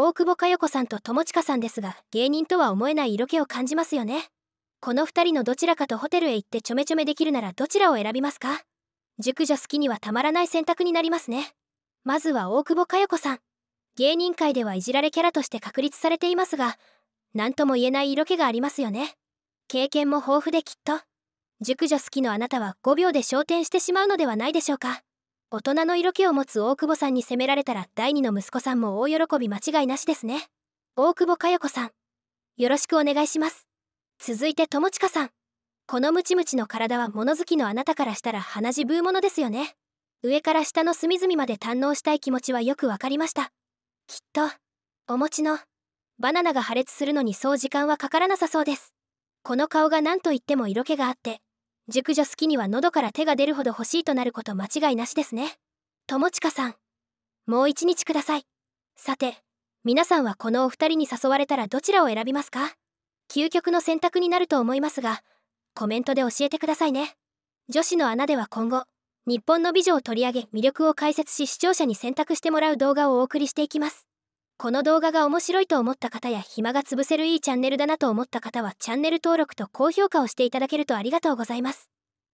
大久保佳代子さんと友近さんですが芸人とは思えない色気を感じますよねこの2人のどちらかとホテルへ行ってちょめちょめできるならどちらを選びますか熟女好きにはたまらない選択になりますねまずは大久保佳代子さん芸人界ではいじられキャラとして確立されていますが何とも言えない色気がありますよね経験も豊富できっと熟女好きのあなたは5秒で昇天してしまうのではないでしょうか大人の色気を持つ大久保さんに責められたら第二の息子さんも大喜び間違いなしですね大久保佳代子さんよろしくお願いします続いて友近さんこのムチムチの体は物好きのあなたからしたら鼻血ブーものですよね上から下の隅々まで堪能したい気持ちはよくわかりましたきっとお餅のバナナが破裂するのにそう時間はかからなさそうですこの顔が何と言っても色気があって熟女好きには喉から手が出るほど欲しいとなること間違いなしですね友近さんもう一日くださいさて皆さんはこのお二人に誘われたらどちらを選びますか究極の選択になると思いますがコメントで教えてくださいね女子の穴では今後日本の美女を取り上げ魅力を解説し視聴者に選択してもらう動画をお送りしていきますこの動画が面白いと思った方や暇が潰せるいいチャンネルだなと思った方はチャンネル登録と高評価をしていただけるとありがとうございます。